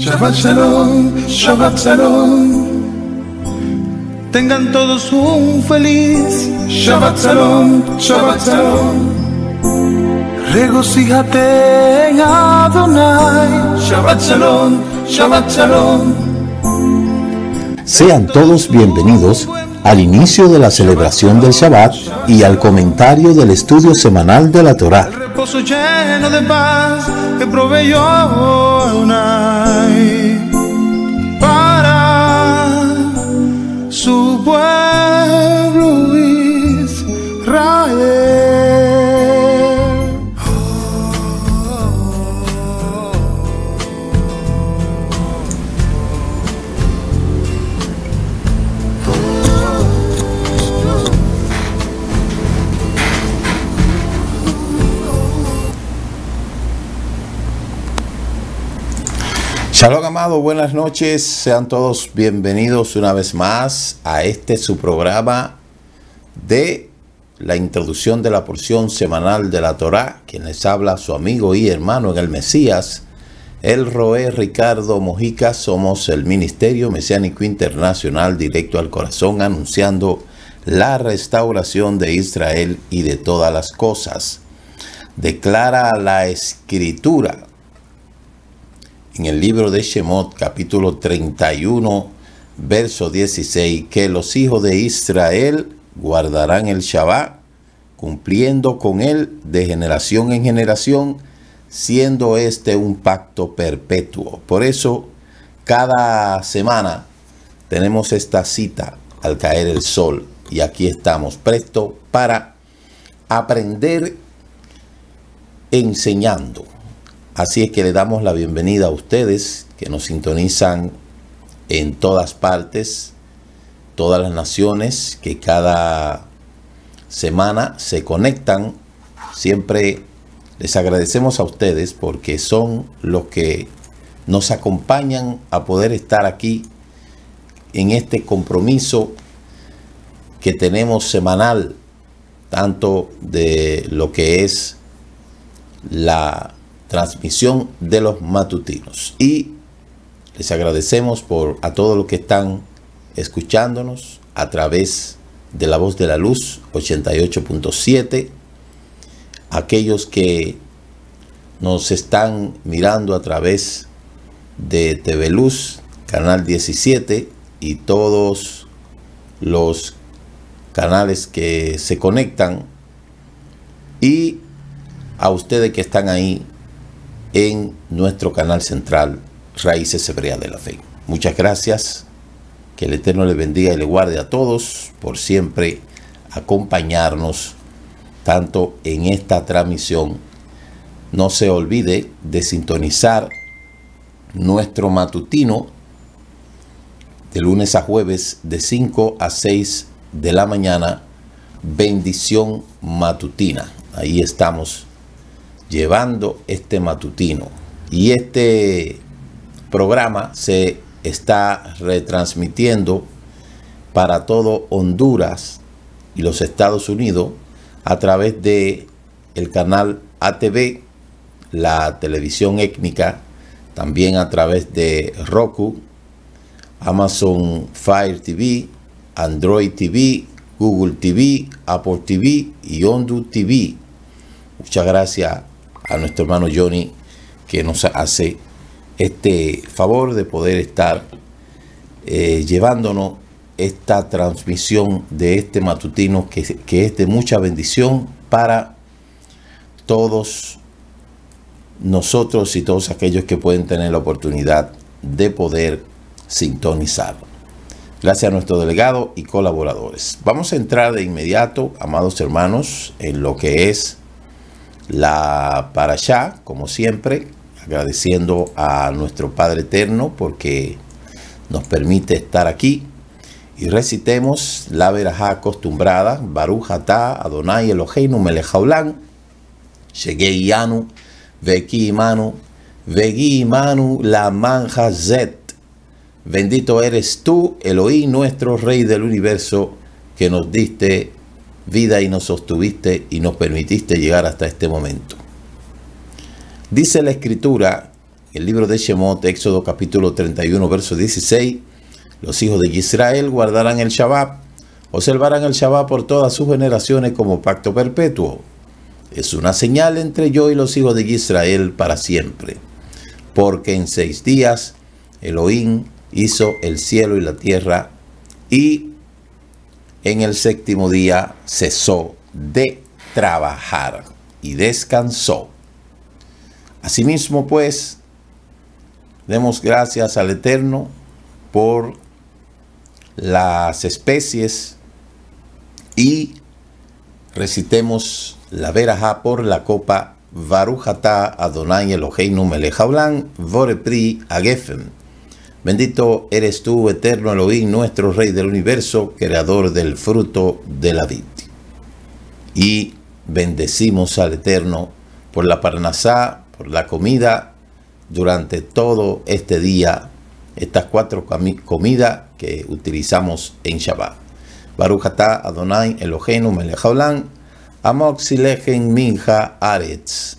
Shabbat Shalom, Shabbat Shalom. Tengan todos un feliz Shabbat Shalom, Shabbat Shalom. Regocíjate en Adonai. Shabbat Shalom, Shabbat Shalom. Sean todos bienvenidos al inicio de la celebración del Shabbat y al comentario del estudio semanal de la Torá. buenas noches. Sean todos bienvenidos una vez más a este su programa de la introducción de la porción semanal de la Torá, quien les habla su amigo y hermano en el Mesías, el Roé Ricardo Mojica. Somos el Ministerio Mesiánico Internacional Directo al Corazón anunciando la restauración de Israel y de todas las cosas. Declara la escritura en el libro de Shemot capítulo 31 verso 16 que los hijos de Israel guardarán el Shabbat cumpliendo con él de generación en generación siendo este un pacto perpetuo. Por eso cada semana tenemos esta cita al caer el sol y aquí estamos presto para aprender enseñando Así es que le damos la bienvenida a ustedes que nos sintonizan en todas partes, todas las naciones que cada semana se conectan. Siempre les agradecemos a ustedes porque son los que nos acompañan a poder estar aquí en este compromiso que tenemos semanal, tanto de lo que es la transmisión de los matutinos. Y les agradecemos por a todos los que están escuchándonos a través de la voz de la luz 88.7, aquellos que nos están mirando a través de TV Luz, Canal 17 y todos los canales que se conectan y a ustedes que están ahí en nuestro canal central Raíces Hebreas de la Fe. Muchas gracias, que el Eterno le bendiga y le guarde a todos por siempre acompañarnos tanto en esta transmisión. No se olvide de sintonizar nuestro matutino de lunes a jueves de 5 a 6 de la mañana. Bendición matutina. Ahí estamos llevando este matutino. Y este programa se está retransmitiendo para todo Honduras y los Estados Unidos a través de el canal ATV, la televisión étnica, también a través de Roku, Amazon Fire TV, Android TV, Google TV, Apple TV y Ondu TV. Muchas gracias a nuestro hermano Johnny que nos hace este favor de poder estar eh, llevándonos esta transmisión de este matutino que, que es de mucha bendición para todos nosotros y todos aquellos que pueden tener la oportunidad de poder sintonizar. Gracias a nuestro delegado y colaboradores. Vamos a entrar de inmediato, amados hermanos, en lo que es la para allá, como siempre, agradeciendo a nuestro Padre Eterno porque nos permite estar aquí y recitemos la verajá acostumbrada, Baruch Adonai Eloheinu Melech Haolam, Shegei Yanu, Veki Imanu, Vegi Manu La Manja Zet. Bendito eres tú, Elohim, nuestro Rey del Universo, que nos diste vida y nos sostuviste y nos permitiste llegar hasta este momento. Dice la escritura, el libro de Shemot, Éxodo capítulo 31, verso 16, los hijos de Israel guardarán el Shabbat, observarán el Shabbat por todas sus generaciones como pacto perpetuo. Es una señal entre yo y los hijos de Israel para siempre, porque en seis días Elohim hizo el cielo y la tierra y en el séptimo día cesó de trabajar y descansó. Asimismo, pues, demos gracias al Eterno por las especies y recitemos la veraja por la copa Varujatá Adonai Eloheinu Melech Vorepri Agefen. Bendito eres tú, eterno Elohim, nuestro Rey del universo, creador del fruto de la vid. Y bendecimos al Eterno por la parnasá, por la comida durante todo este día, estas cuatro comidas que utilizamos en Shabbat. Barujatá Adonai Elohenu amoxi Amoxilegen Minja Aretz.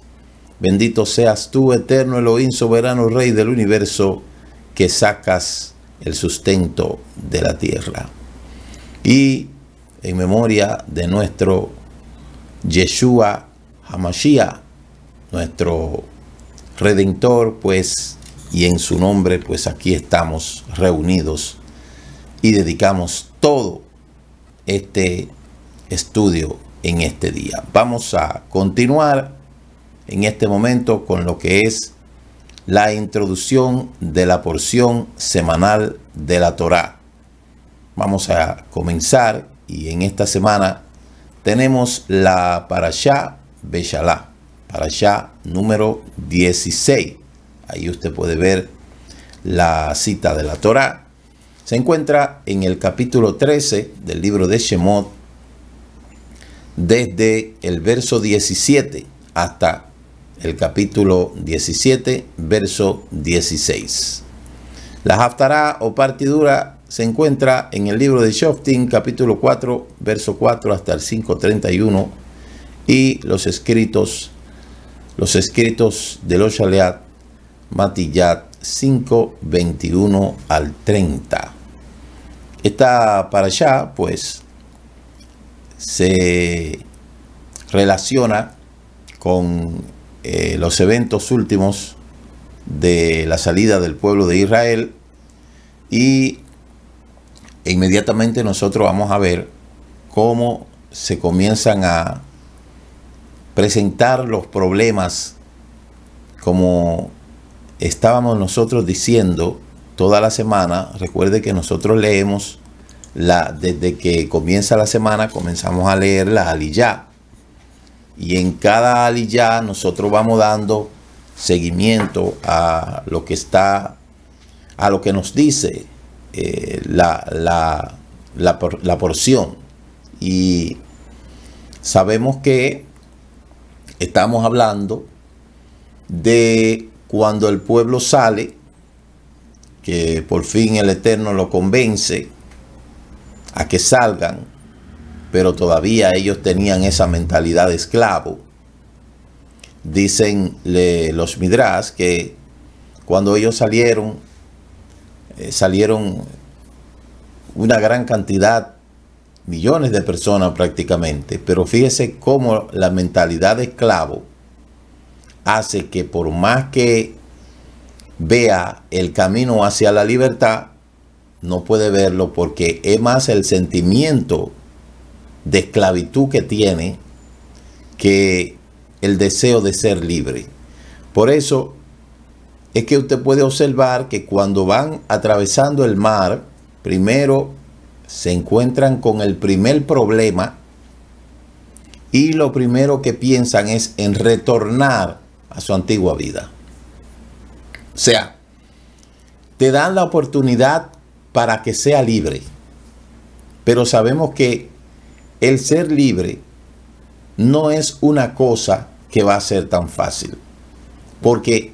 Bendito seas tú, eterno Elohim, soberano Rey del universo, que sacas el sustento de la tierra. Y en memoria de nuestro Yeshua Hamashiach, nuestro Redentor, pues, y en su nombre, pues aquí estamos reunidos y dedicamos todo este estudio en este día. Vamos a continuar en este momento con lo que es la introducción de la porción semanal de la Torá. Vamos a comenzar y en esta semana tenemos la Parashá Beshalá, Parashá número 16. Ahí usted puede ver la cita de la Torá. Se encuentra en el capítulo 13 del libro de Shemot, desde el verso 17 hasta el capítulo 17, verso 16. La haftará o partidura se encuentra en el libro de Shoftin, capítulo 4, verso 4 hasta el 531, y los escritos, los escritos de los Shaleat, Matillat 5, 21 al 30. Esta para allá, pues, se relaciona con eh, los eventos últimos de la salida del pueblo de Israel y inmediatamente nosotros vamos a ver cómo se comienzan a presentar los problemas como estábamos nosotros diciendo toda la semana. Recuerde que nosotros leemos la, desde que comienza la semana, comenzamos a leer la Aliyah y en cada ya nosotros vamos dando seguimiento a lo que está, a lo que nos dice eh, la, la, la porción. Y sabemos que estamos hablando de cuando el pueblo sale, que por fin el Eterno lo convence a que salgan pero todavía ellos tenían esa mentalidad de esclavo. Dicen los Midras que cuando ellos salieron, eh, salieron una gran cantidad, millones de personas prácticamente, pero fíjese cómo la mentalidad de esclavo hace que por más que vea el camino hacia la libertad, no puede verlo porque es más el sentimiento de esclavitud que tiene que el deseo de ser libre. Por eso es que usted puede observar que cuando van atravesando el mar, primero se encuentran con el primer problema y lo primero que piensan es en retornar a su antigua vida. O sea, te dan la oportunidad para que sea libre, pero sabemos que el ser libre no es una cosa que va a ser tan fácil. Porque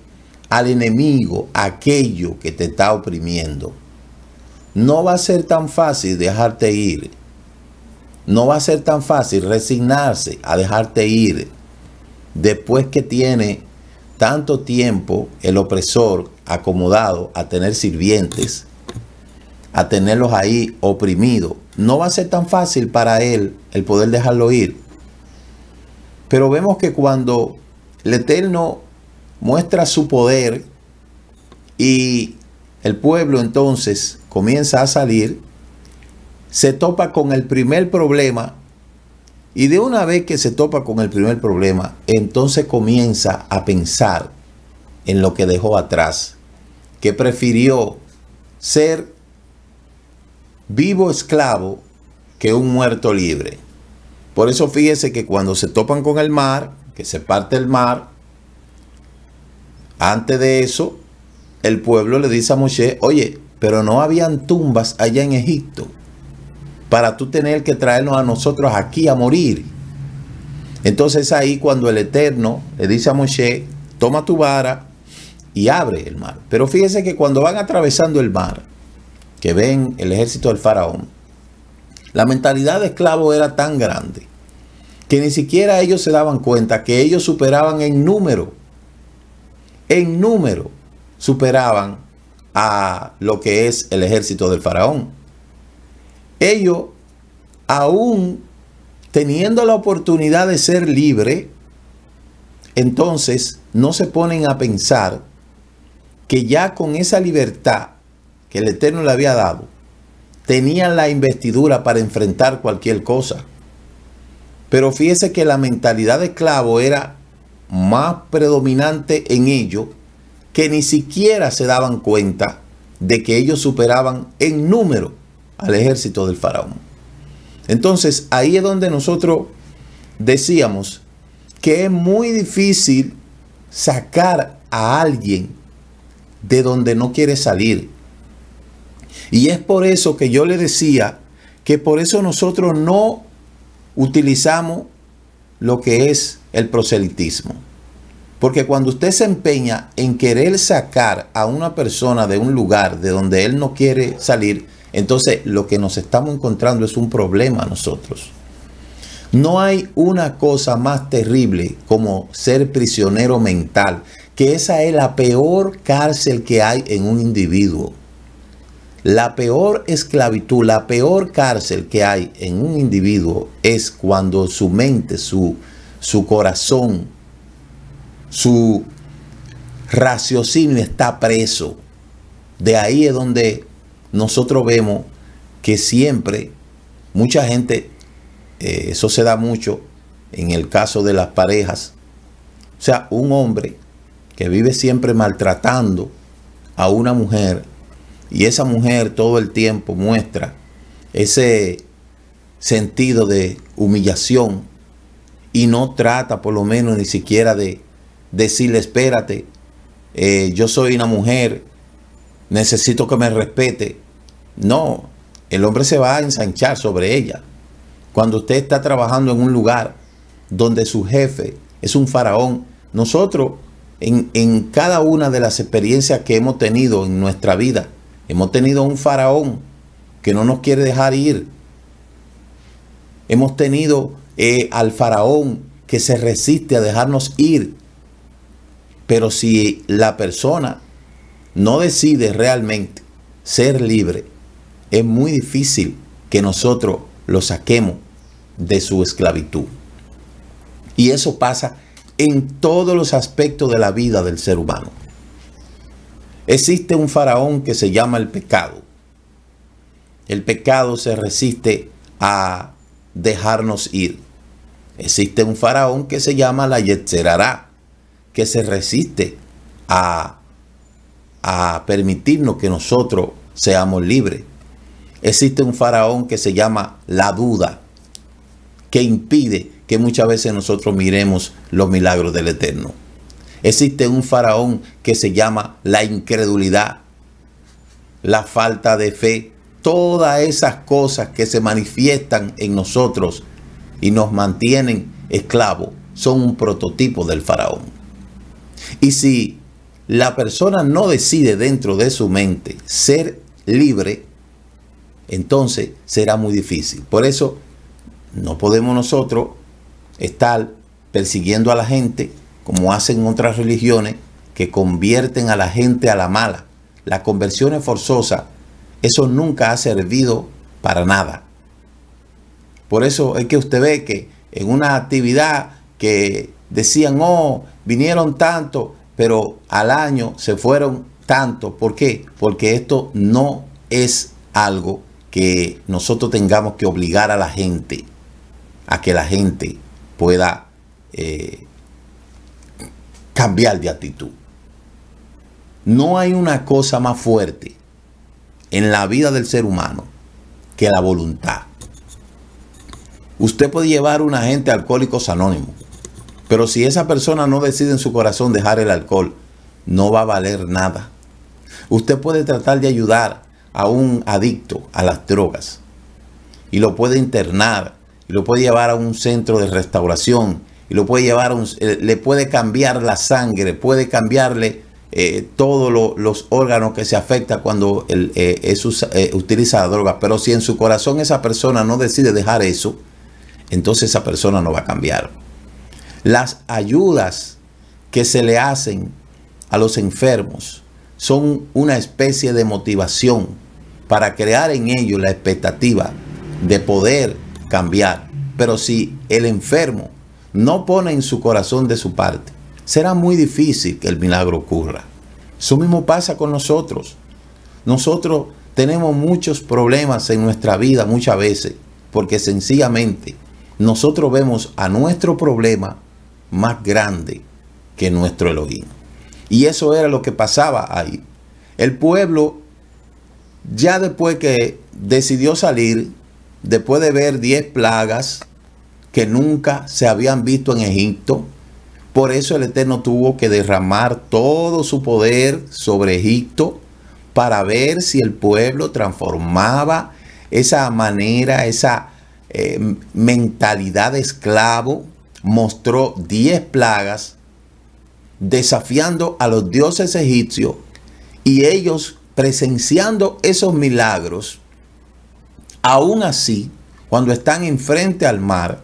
al enemigo, aquello que te está oprimiendo, no va a ser tan fácil dejarte ir. No va a ser tan fácil resignarse a dejarte ir después que tiene tanto tiempo el opresor acomodado a tener sirvientes a tenerlos ahí oprimidos. No va a ser tan fácil para él el poder dejarlo ir. Pero vemos que cuando el Eterno muestra su poder y el pueblo entonces comienza a salir, se topa con el primer problema y de una vez que se topa con el primer problema, entonces comienza a pensar en lo que dejó atrás, que prefirió ser vivo esclavo que un muerto libre. Por eso fíjese que cuando se topan con el mar, que se parte el mar, antes de eso, el pueblo le dice a Moshe, oye, pero no habían tumbas allá en Egipto para tú tener que traernos a nosotros aquí a morir. Entonces ahí cuando el Eterno le dice a Moshe, toma tu vara y abre el mar. Pero fíjese que cuando van atravesando el mar, que ven el ejército del faraón, la mentalidad de esclavo era tan grande que ni siquiera ellos se daban cuenta que ellos superaban en número, en número superaban a lo que es el ejército del faraón. Ellos, aún teniendo la oportunidad de ser libre, entonces no se ponen a pensar que ya con esa libertad que el Eterno le había dado, tenían la investidura para enfrentar cualquier cosa. Pero fíjese que la mentalidad de esclavo era más predominante en ellos que ni siquiera se daban cuenta de que ellos superaban en número al ejército del faraón. Entonces ahí es donde nosotros decíamos que es muy difícil sacar a alguien de donde no quiere salir. Y es por eso que yo le decía que por eso nosotros no utilizamos lo que es el proselitismo. Porque cuando usted se empeña en querer sacar a una persona de un lugar de donde él no quiere salir, entonces lo que nos estamos encontrando es un problema a nosotros. No hay una cosa más terrible como ser prisionero mental, que esa es la peor cárcel que hay en un individuo. La peor esclavitud, la peor cárcel que hay en un individuo es cuando su mente, su, su corazón, su raciocinio está preso. De ahí es donde nosotros vemos que siempre mucha gente, eh, eso se da mucho en el caso de las parejas. O sea, un hombre que vive siempre maltratando a una mujer y esa mujer todo el tiempo muestra ese sentido de humillación y no trata por lo menos ni siquiera de decirle, espérate, eh, yo soy una mujer, necesito que me respete. No, el hombre se va a ensanchar sobre ella. Cuando usted está trabajando en un lugar donde su jefe es un faraón, nosotros en cada una de las experiencias que hemos tenido en nuestra vida, Hemos tenido un faraón que no nos quiere dejar ir. Hemos tenido eh, al faraón que se resiste a dejarnos ir. Pero si la persona no decide realmente ser libre, es muy difícil que nosotros lo saquemos de su esclavitud. Y eso pasa en todos los aspectos de la vida del ser humano. Existe un faraón que se llama el pecado. El pecado se resiste a dejarnos ir. Existe un faraón que se llama la Yetzerará, que se resiste a, a permitirnos que nosotros seamos libres. Existe un faraón que se llama la duda, que impide que muchas veces nosotros miremos los milagros del Eterno. Existe un faraón que se llama la incredulidad, la falta de fe, todas esas cosas que se manifiestan en nosotros y nos mantienen esclavos son un prototipo del faraón. Y si la persona no decide dentro de su mente ser libre, entonces será muy difícil. Por eso no podemos nosotros estar persiguiendo a la gente como hacen otras religiones que convierten a la gente a la mala. La conversión es forzosa. Eso nunca ha servido para nada. Por eso es que usted ve que en una actividad que decían, oh, vinieron tanto, pero al año se fueron tanto. ¿Por qué? Porque esto no es algo que nosotros tengamos que obligar a la gente, a que la gente pueda eh, cambiar de actitud. No hay una cosa más fuerte en la vida del ser humano que la voluntad. Usted puede llevar a un agente alcohólico sanónimo. pero si esa persona no decide en su corazón dejar el alcohol, no va a valer nada. Usted puede tratar de ayudar a un adicto a las drogas y lo puede internar y lo puede llevar a un centro de restauración y lo puede llevar, un, eh, le puede cambiar la sangre, puede cambiarle eh, todos los órganos que se afecta cuando eh, es, utiliza la droga. Pero si en su corazón esa persona no decide dejar eso, entonces esa persona no va a cambiar. Las ayudas que se le hacen a los enfermos son una especie de motivación para crear en ellos la expectativa de poder cambiar. Pero si el enfermo no pone en su corazón de su parte, será muy difícil que el milagro ocurra. Eso mismo pasa con nosotros. Nosotros tenemos muchos problemas en nuestra vida muchas veces, porque sencillamente nosotros vemos a nuestro problema más grande que nuestro Elohim. Y eso era lo que pasaba ahí. El pueblo, ya después que decidió salir, después de ver 10 plagas, que nunca se habían visto en Egipto. Por eso el Eterno tuvo que derramar todo su poder sobre Egipto para ver si el pueblo transformaba esa manera, esa eh, mentalidad de esclavo. Mostró 10 plagas desafiando a los dioses egipcios y ellos presenciando esos milagros. Aún así, cuando están enfrente al mar,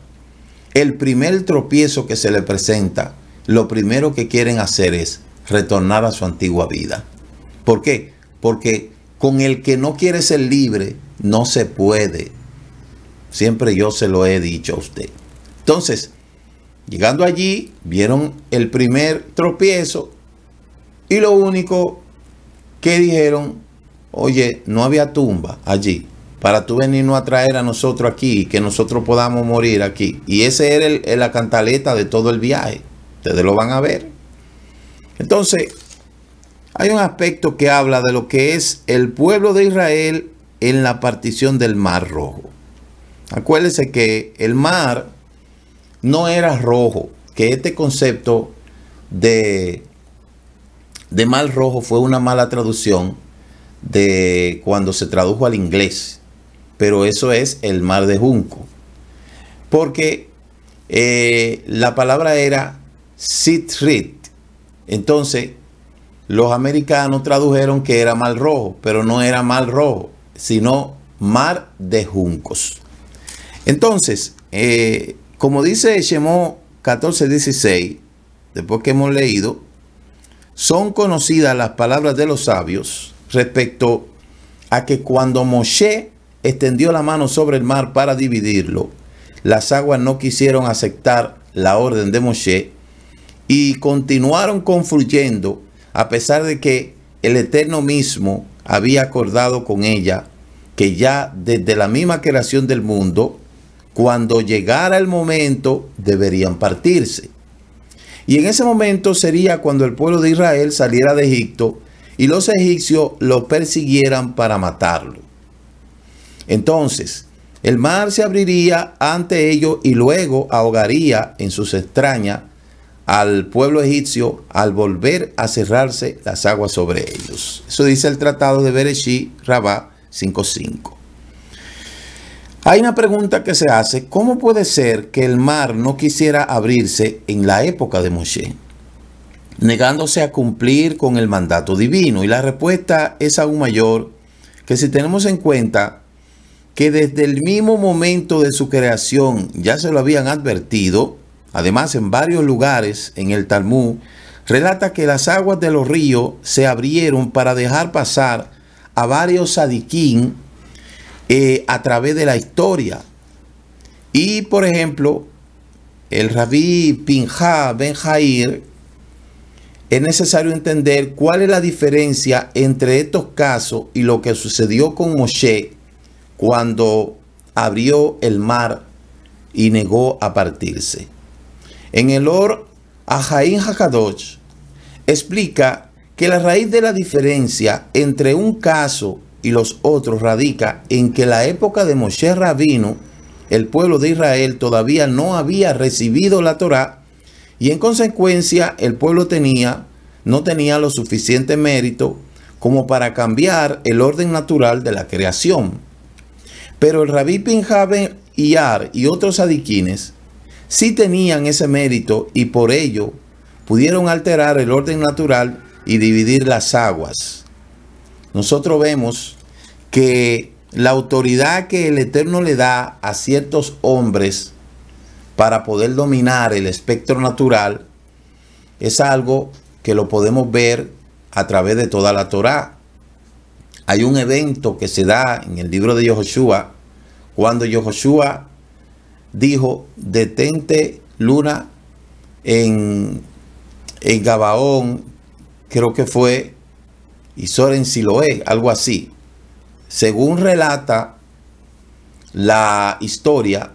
el primer tropiezo que se le presenta, lo primero que quieren hacer es retornar a su antigua vida. ¿Por qué? Porque con el que no quiere ser libre, no se puede. Siempre yo se lo he dicho a usted. Entonces, llegando allí, vieron el primer tropiezo y lo único que dijeron, oye, no había tumba allí para tú venirnos a traer a nosotros aquí, que nosotros podamos morir aquí. Y ese era el, la cantaleta de todo el viaje. Ustedes lo van a ver. Entonces, hay un aspecto que habla de lo que es el pueblo de Israel en la partición del mar rojo. Acuérdense que el mar no era rojo, que este concepto de, de mar rojo fue una mala traducción de cuando se tradujo al inglés pero eso es el mar de Junco. Porque eh, la palabra era Sitrit. Entonces, los americanos tradujeron que era mal rojo, pero no era mal rojo, sino mar de juncos. Entonces, eh, como dice Shemó 14:16, después que hemos leído, son conocidas las palabras de los sabios respecto a que cuando Moshe extendió la mano sobre el mar para dividirlo. Las aguas no quisieron aceptar la orden de Moshe y continuaron confluyendo a pesar de que el Eterno mismo había acordado con ella que ya desde la misma creación del mundo, cuando llegara el momento, deberían partirse. Y en ese momento sería cuando el pueblo de Israel saliera de Egipto y los egipcios lo persiguieran para matarlo. Entonces, el mar se abriría ante ellos y luego ahogaría en sus extrañas al pueblo egipcio al volver a cerrarse las aguas sobre ellos. Eso dice el tratado de Bereshí Rabá 5.5. Hay una pregunta que se hace, ¿cómo puede ser que el mar no quisiera abrirse en la época de Moshe? Negándose a cumplir con el mandato divino. Y la respuesta es aún mayor que si tenemos en cuenta que desde el mismo momento de su creación ya se lo habían advertido, además en varios lugares en el Talmud, relata que las aguas de los ríos se abrieron para dejar pasar a varios sadiquín eh, a través de la historia. Y por ejemplo, el rabí Pinja Ben Jair, es necesario entender cuál es la diferencia entre estos casos y lo que sucedió con Moshe cuando abrió el mar y negó a partirse. En el Or Ajaín Hakadosh explica que la raíz de la diferencia entre un caso y los otros radica en que la época de Moshe Rabino, el pueblo de Israel todavía no había recibido la Torá y en consecuencia el pueblo tenía no tenía lo suficiente mérito como para cambiar el orden natural de la creación. Pero el rabí Pinjaben y Ar y otros adiquines sí tenían ese mérito y por ello pudieron alterar el orden natural y dividir las aguas. Nosotros vemos que la autoridad que el Eterno le da a ciertos hombres para poder dominar el espectro natural es algo que lo podemos ver a través de toda la Torá hay un evento que se da en el libro de Yehoshua, cuando Yehoshua dijo, detente luna en, en Gabaón, creo que fue, y si Siloé, algo así. Según relata la historia,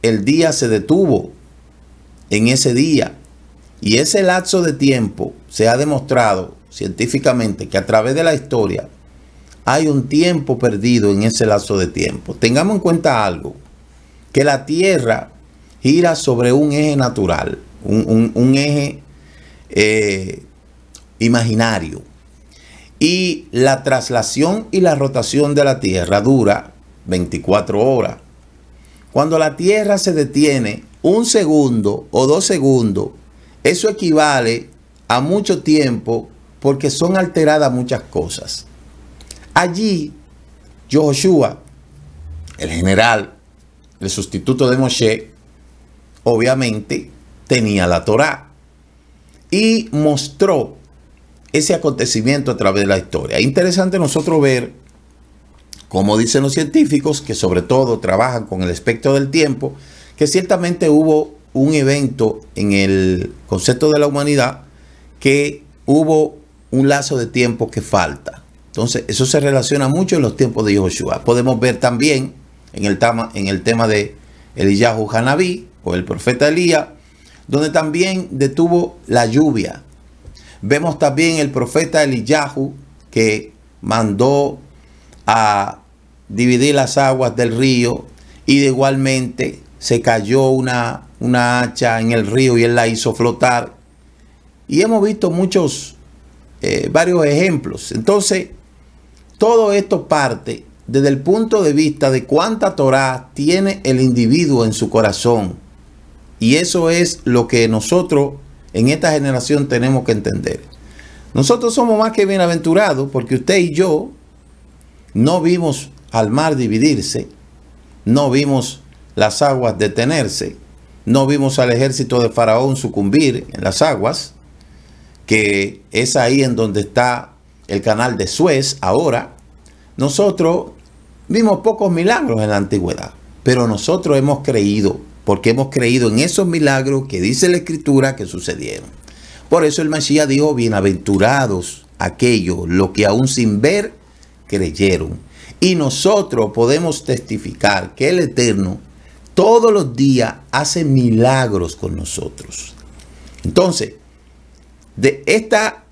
el día se detuvo en ese día. Y ese lapso de tiempo se ha demostrado científicamente que a través de la historia hay un tiempo perdido en ese lazo de tiempo. Tengamos en cuenta algo, que la Tierra gira sobre un eje natural, un, eje eh, imaginario. Y la traslación y la rotación de la Tierra dura 24 horas. Cuando la Tierra se detiene un segundo o dos segundos, eso equivale a mucho tiempo porque son alteradas muchas cosas. Allí, Joshua, el general, el sustituto de Moshe, obviamente tenía la Torá y mostró ese acontecimiento a través de la historia. Interesante nosotros ver, como dicen los científicos, que sobre todo trabajan con el espectro del tiempo, que ciertamente hubo un evento en el concepto de la humanidad que hubo un lazo de tiempo que falta. Entonces, eso se relaciona mucho en los tiempos de Yoshua. Podemos ver también en el, tema, en el tema de Eliyahu Hanabí o el profeta Elías, donde también detuvo la lluvia. Vemos también el profeta Eliyahu que mandó a dividir las aguas del río y igualmente se cayó una, una hacha en el río y él la hizo flotar. Y hemos visto muchos, eh, varios ejemplos. Entonces, todo esto parte desde el punto de vista de cuánta Torah tiene el individuo en su corazón. Y eso es lo que nosotros en esta generación tenemos que entender. Nosotros somos más que bienaventurados porque usted y yo no vimos al mar dividirse, no vimos las aguas detenerse, no vimos al ejército de Faraón sucumbir en las aguas, que es ahí en donde está el canal de Suez ahora, nosotros vimos pocos milagros en la antigüedad, pero nosotros hemos creído, porque hemos creído en esos milagros que dice la escritura que sucedieron. Por eso el Mesías dijo, bienaventurados aquellos, los que aún sin ver, creyeron. Y nosotros podemos testificar que el Eterno todos los días hace milagros con nosotros. Entonces, de esta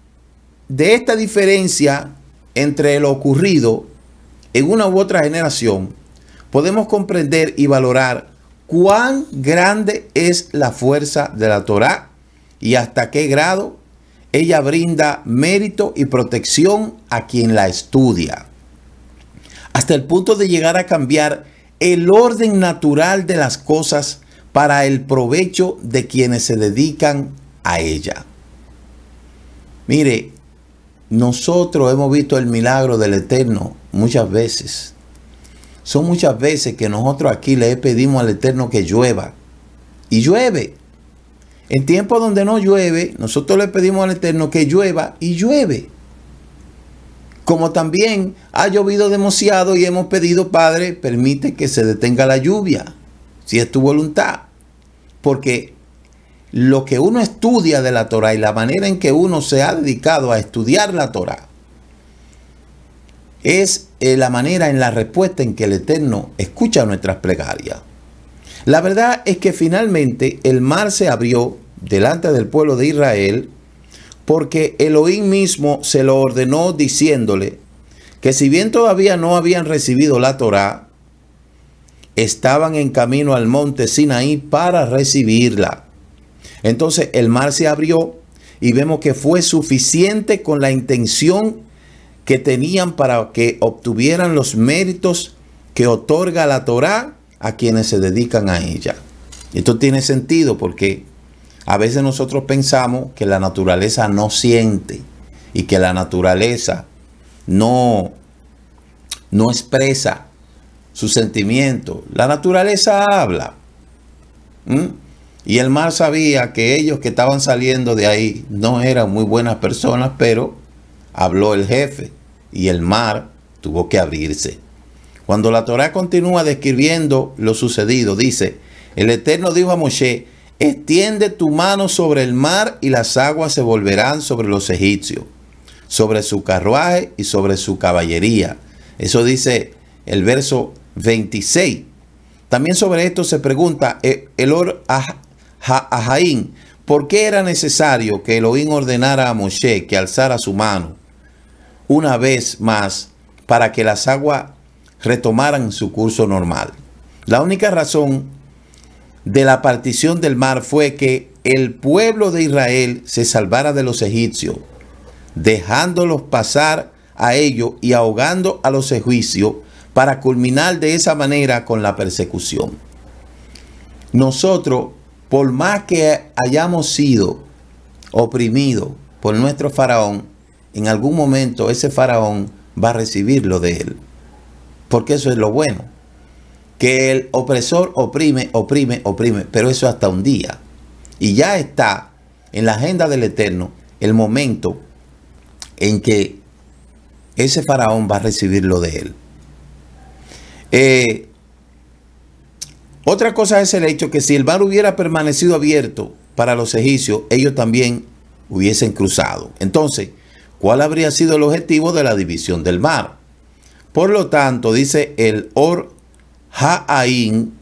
de esta diferencia entre lo ocurrido en una u otra generación, podemos comprender y valorar cuán grande es la fuerza de la Torá y hasta qué grado ella brinda mérito y protección a quien la estudia. Hasta el punto de llegar a cambiar el orden natural de las cosas para el provecho de quienes se dedican a ella. Mire, nosotros hemos visto el milagro del Eterno muchas veces. Son muchas veces que nosotros aquí le pedimos al Eterno que llueva. Y llueve. En tiempos donde no llueve, nosotros le pedimos al Eterno que llueva y llueve. Como también ha llovido demasiado y hemos pedido, Padre, permite que se detenga la lluvia, si es tu voluntad. Porque lo que uno estudia de la Torah y la manera en que uno se ha dedicado a estudiar la Torah es eh, la manera en la respuesta en que el Eterno escucha nuestras plegarias. La verdad es que finalmente el mar se abrió delante del pueblo de Israel porque Elohim mismo se lo ordenó diciéndole que si bien todavía no habían recibido la Torá, estaban en camino al monte Sinaí para recibirla. Entonces el mar se abrió y vemos que fue suficiente con la intención que tenían para que obtuvieran los méritos que otorga la Torá a quienes se dedican a ella. Esto tiene sentido porque a veces nosotros pensamos que la naturaleza no siente y que la naturaleza no, no expresa su sentimiento. La naturaleza habla. Y el mar sabía que ellos que estaban saliendo de ahí no eran muy buenas personas, pero habló el jefe y el mar tuvo que abrirse. Cuando la Torá continúa describiendo lo sucedido, dice, el Eterno dijo a Moshe, extiende tu mano sobre el mar y las aguas se volverán sobre los egipcios, sobre su carruaje y sobre su caballería. Eso dice el verso 26. También sobre esto se pregunta, eh, el, or, ah, ¿por qué era necesario que Elohim ordenara a Moshe que alzara su mano una vez más para que las aguas retomaran su curso normal? La única razón de la partición del mar fue que el pueblo de Israel se salvara de los egipcios, dejándolos pasar a ellos y ahogando a los egipcios para culminar de esa manera con la persecución. Nosotros por más que hayamos sido oprimidos por nuestro faraón, en algún momento ese faraón va a recibir lo de él. Porque eso es lo bueno. Que el opresor oprime, oprime, oprime, pero eso hasta un día. Y ya está en la agenda del Eterno el momento en que ese faraón va a recibir lo de él. Eh, otra cosa es el hecho que si el mar hubiera permanecido abierto para los egipcios, ellos también hubiesen cruzado. Entonces, ¿cuál habría sido el objetivo de la división del mar? Por lo tanto, dice el Or Ha'ain,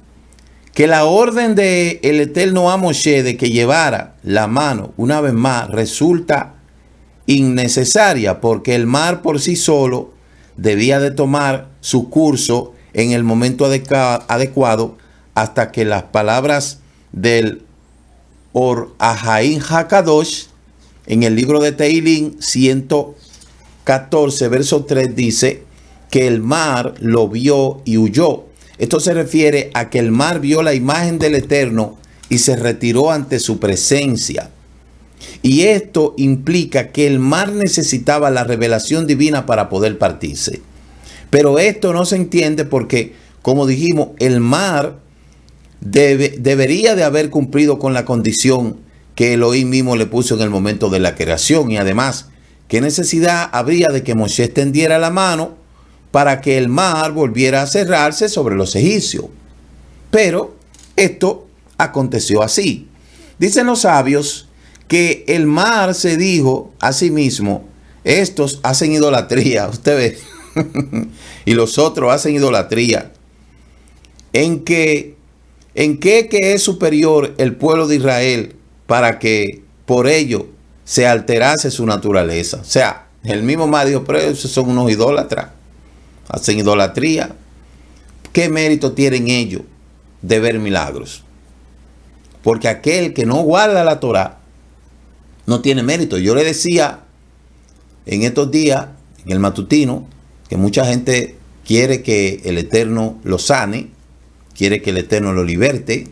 que la orden de eterno Amoshe de que llevara la mano una vez más resulta innecesaria porque el mar por sí solo debía de tomar su curso en el momento adecuado hasta que las palabras del Or Ahaim Hakadosh en el libro de Teilín 114, verso 3 dice que el mar lo vio y huyó. Esto se refiere a que el mar vio la imagen del Eterno y se retiró ante su presencia. Y esto implica que el mar necesitaba la revelación divina para poder partirse. Pero esto no se entiende porque, como dijimos, el mar debería de haber cumplido con la condición que Elohim mismo le puso en el momento de la creación. Y además, ¿qué necesidad habría de que moisés extendiera la mano para que el mar volviera a cerrarse sobre los egipcios? Pero esto aconteció así. Dicen los sabios que el mar se dijo a sí mismo, estos hacen idolatría, usted ve, y los otros hacen idolatría, en que ¿En qué que es superior el pueblo de Israel para que por ello se alterase su naturaleza? O sea, el mismo Mario dijo, son unos idólatras, hacen idolatría. ¿Qué mérito tienen ellos de ver milagros? Porque aquel que no guarda la Torah no tiene mérito. Yo le decía en estos días, en el matutino, que mucha gente quiere que el Eterno lo sane quiere que el Eterno lo liberte,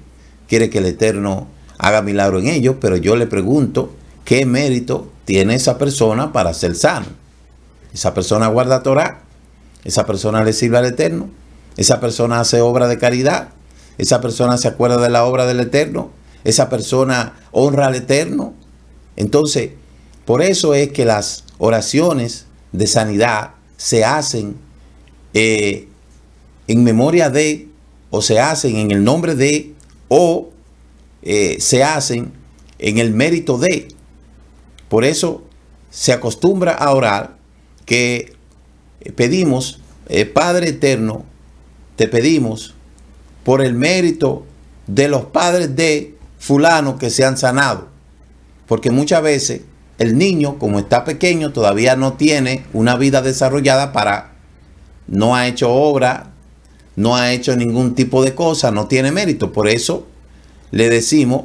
quiere que el Eterno haga milagro en ellos, pero yo le pregunto, ¿qué mérito tiene esa persona para ser sano? Esa persona guarda Torah, esa persona le sirve al Eterno, esa persona hace obra de caridad, esa persona se acuerda de la obra del Eterno, esa persona honra al Eterno. Entonces, por eso es que las oraciones de sanidad se hacen eh, en memoria de o se hacen en el nombre de o eh, se hacen en el mérito de. Por eso se acostumbra a orar que eh, pedimos, eh, Padre Eterno, te pedimos por el mérito de los padres de fulano que se han sanado. Porque muchas veces el niño, como está pequeño, todavía no tiene una vida desarrollada para, no ha hecho obra no ha hecho ningún tipo de cosa, no tiene mérito. Por eso le decimos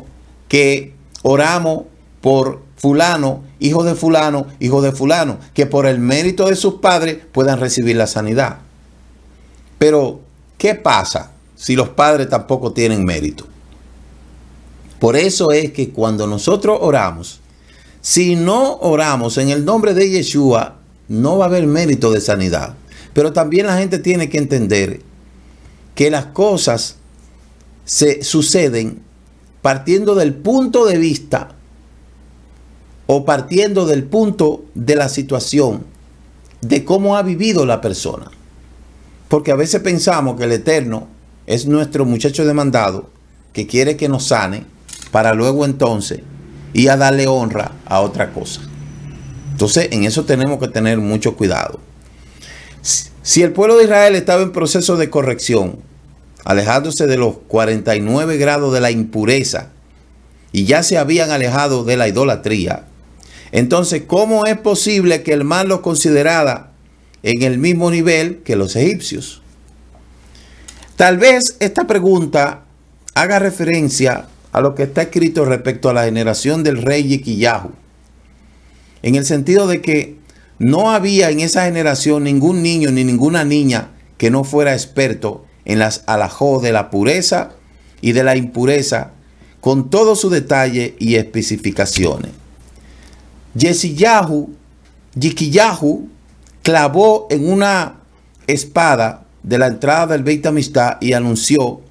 que oramos por fulano, hijo de fulano, hijo de fulano, que por el mérito de sus padres puedan recibir la sanidad. Pero, ¿qué pasa si los padres tampoco tienen mérito? Por eso es que cuando nosotros oramos, si no oramos en el nombre de Yeshua, no va a haber mérito de sanidad. Pero también la gente tiene que entender que las cosas se suceden partiendo del punto de vista o partiendo del punto de la situación, de cómo ha vivido la persona. Porque a veces pensamos que el Eterno es nuestro muchacho demandado que quiere que nos sane para luego entonces ir a darle honra a otra cosa. Entonces en eso tenemos que tener mucho cuidado. Si el pueblo de Israel estaba en proceso de corrección, alejándose de los 49 grados de la impureza, y ya se habían alejado de la idolatría, entonces, ¿cómo es posible que el mal los considerara en el mismo nivel que los egipcios? Tal vez esta pregunta haga referencia a lo que está escrito respecto a la generación del rey Yiquillahu, en el sentido de que no había en esa generación ningún niño ni ninguna niña que no fuera experto en las alajó de la pureza y de la impureza con todo su detalle y especificaciones. Yesiyahu, Yikiyahu, clavó en una espada de la entrada del Beit Amistad y anunció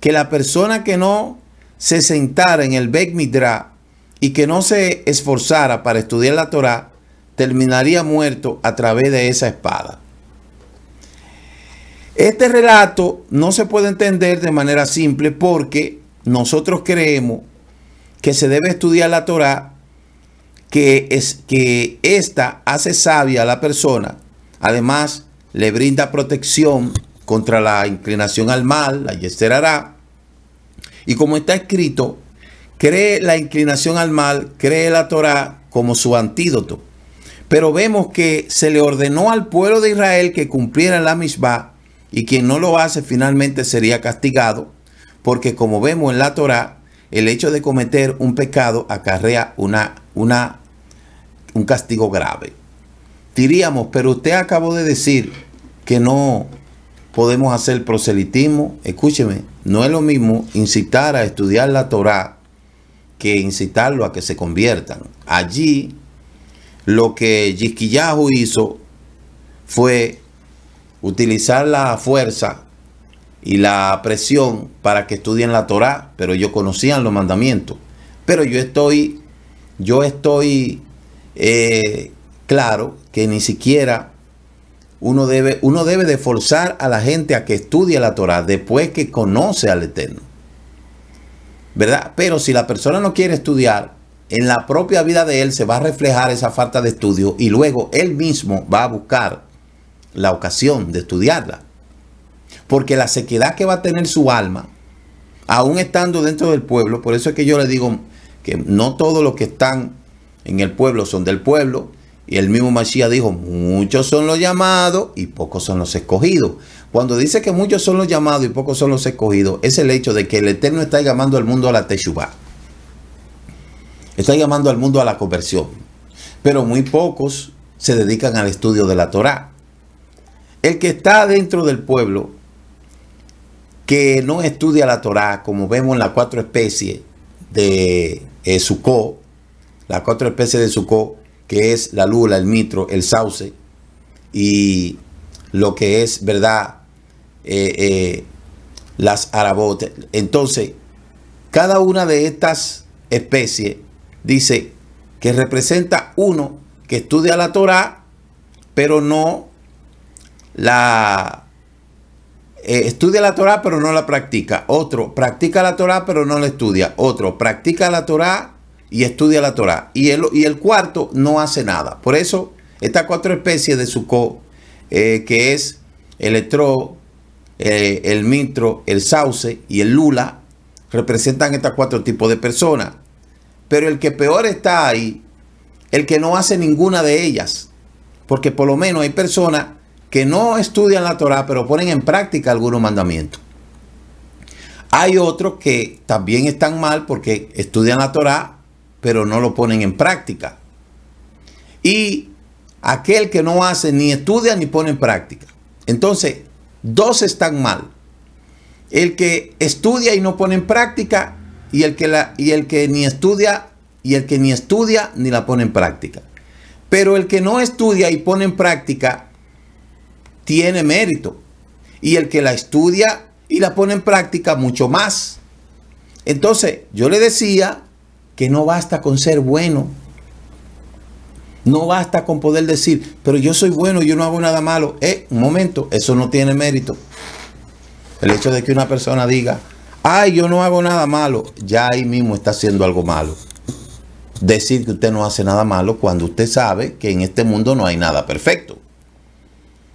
que la persona que no se sentara en el Beit Midrash y que no se esforzara para estudiar la Torah terminaría muerto a través de esa espada. Este relato no se puede entender de manera simple porque nosotros creemos que se debe estudiar la Torah, que, es, que esta hace sabia a la persona, además le brinda protección contra la inclinación al mal, la yesterará. Y como está escrito, cree la inclinación al mal, cree la Torah como su antídoto. Pero vemos que se le ordenó al pueblo de Israel que cumpliera la misma y quien no lo hace finalmente sería castigado, porque como vemos en la Torá, el hecho de cometer un pecado acarrea una, una, un castigo grave. Diríamos, pero usted acabó de decir que no podemos hacer proselitismo. Escúcheme, no es lo mismo incitar a estudiar la Torá que incitarlo a que se conviertan. Allí lo que Yisquillahu hizo fue utilizar la fuerza y la presión para que estudien la Torá, pero ellos conocían los mandamientos. Pero yo estoy, yo estoy eh, claro que ni siquiera uno debe, uno debe de forzar a la gente a que estudie la Torá después que conoce al Eterno. ¿Verdad? Pero si la persona no quiere estudiar, en la propia vida de él se va a reflejar esa falta de estudio y luego él mismo va a buscar la ocasión de estudiarla. Porque la sequedad que va a tener su alma, aún estando dentro del pueblo, por eso es que yo le digo que no todos los que están en el pueblo son del pueblo, y el mismo Mashiach dijo, muchos son los llamados y pocos son los escogidos. Cuando dice que muchos son los llamados y pocos son los escogidos, es el hecho de que el Eterno está llamando al mundo a la Teshuvah. Está llamando al mundo a la conversión, pero muy pocos se dedican al estudio de la Torá. El que está dentro del pueblo, que no estudia la Torá, como vemos en las cuatro especies de eh, Sucó, las cuatro especies de Sucó, que es la lula, el mitro, el sauce y lo que es, ¿verdad? Eh, eh, las arabotes. Entonces, cada una de estas especies dice que representa uno que estudia la Torah, pero no la eh, estudia la Torah pero no la practica. Otro practica la Torah pero no la estudia. Otro practica la Torah y estudia la Torah. Y el, y el cuarto no hace nada. Por eso, estas cuatro especies de suco eh, que es el etró, eh, el mitro, el sauce y el lula, representan estas cuatro tipos de personas. Pero el que peor está ahí, el que no hace ninguna de ellas. Porque por lo menos hay personas que no estudian la Torah, pero ponen en práctica algunos mandamientos. Hay otros que también están mal porque estudian la Torah, pero no lo ponen en práctica. Y aquel que no hace ni estudia ni pone en práctica. Entonces, dos están mal. El que estudia y no pone en práctica y el que, la, y el que ni estudia y el que ni estudia ni la pone en práctica. Pero el que no estudia y pone en práctica tiene mérito. Y el que la estudia y la pone en práctica mucho más. Entonces, yo le decía que no basta con ser bueno. No basta con poder decir, pero yo soy bueno, yo no hago nada malo. Eh, un momento, eso no tiene mérito. El hecho de que una persona diga, ay, yo no hago nada malo, ya ahí mismo está haciendo algo malo. Decir que usted no hace nada malo cuando usted sabe que en este mundo no hay nada perfecto.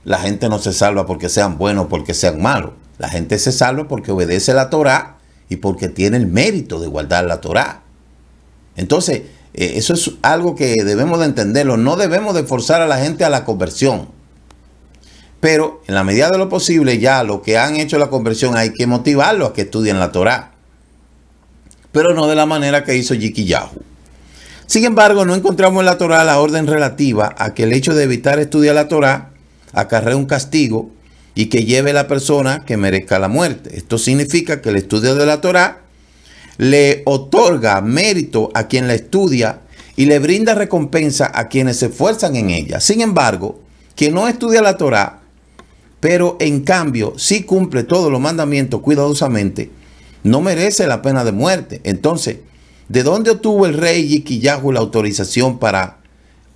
La gente no se salva porque sean buenos, o porque sean malos. La gente se salva porque obedece la Torá y porque tiene el mérito de guardar la Torá. Entonces, eh, eso es algo que debemos de entenderlo. No debemos de forzar a la gente a la conversión. Pero en la medida de lo posible, ya lo que han hecho la conversión hay que motivarlos a que estudien la Torá. Pero no de la manera que hizo Yikiyahu. Sin embargo, no encontramos en la Torá la orden relativa a que el hecho de evitar estudiar la Torá acarre un castigo y que lleve a la persona que merezca la muerte. Esto significa que el estudio de la Torá le otorga mérito a quien la estudia y le brinda recompensa a quienes se esfuerzan en ella. Sin embargo, quien no estudia la Torá pero en cambio, si cumple todos los mandamientos cuidadosamente, no merece la pena de muerte. Entonces, ¿de dónde obtuvo el rey Yikiyahu la autorización para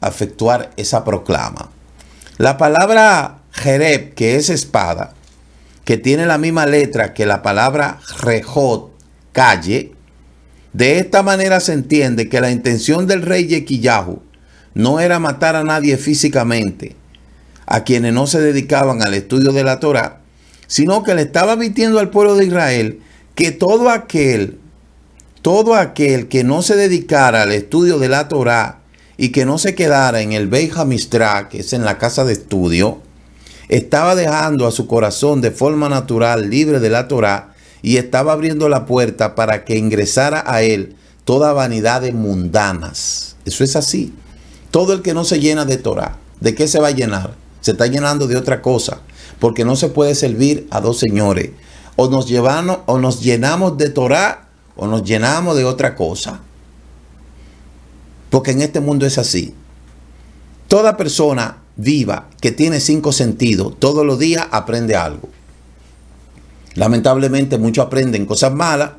efectuar esa proclama? La palabra Jereb, que es espada, que tiene la misma letra que la palabra Rejot, calle, de esta manera se entiende que la intención del rey Yequillahu no era matar a nadie físicamente, a quienes no se dedicaban al estudio de la Torah, sino que le estaba advirtiendo al pueblo de Israel que todo aquel, todo aquel que no se dedicara al estudio de la Torah y que no se quedara en el Beit Hamistra que es en la casa de estudio, estaba dejando a su corazón de forma natural libre de la Torah y estaba abriendo la puerta para que ingresara a él toda vanidad de mundanas. Eso es así. Todo el que no se llena de Torah, ¿de qué se va a llenar? se está llenando de otra cosa, porque no se puede servir a dos señores. O nos, llevamos, o nos llenamos de Torah o nos llenamos de otra cosa. Porque en este mundo es así. Toda persona viva que tiene cinco sentidos, todos los días aprende algo. Lamentablemente muchos aprenden cosas malas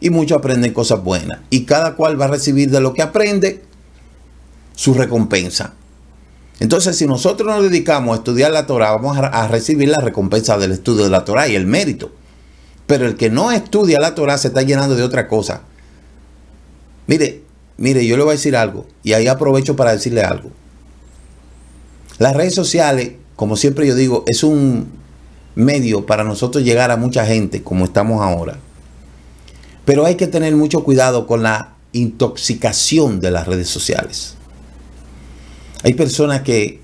y muchos aprenden cosas buenas. Y cada cual va a recibir de lo que aprende su recompensa. Entonces, si nosotros nos dedicamos a estudiar la Torah, vamos a recibir la recompensa del estudio de la Torah y el mérito. Pero el que no estudia la Torah se está llenando de otra cosa. Mire, mire, yo le voy a decir algo y ahí aprovecho para decirle algo. Las redes sociales, como siempre yo digo, es un medio para nosotros llegar a mucha gente como estamos ahora. Pero hay que tener mucho cuidado con la intoxicación de las redes sociales. Hay personas que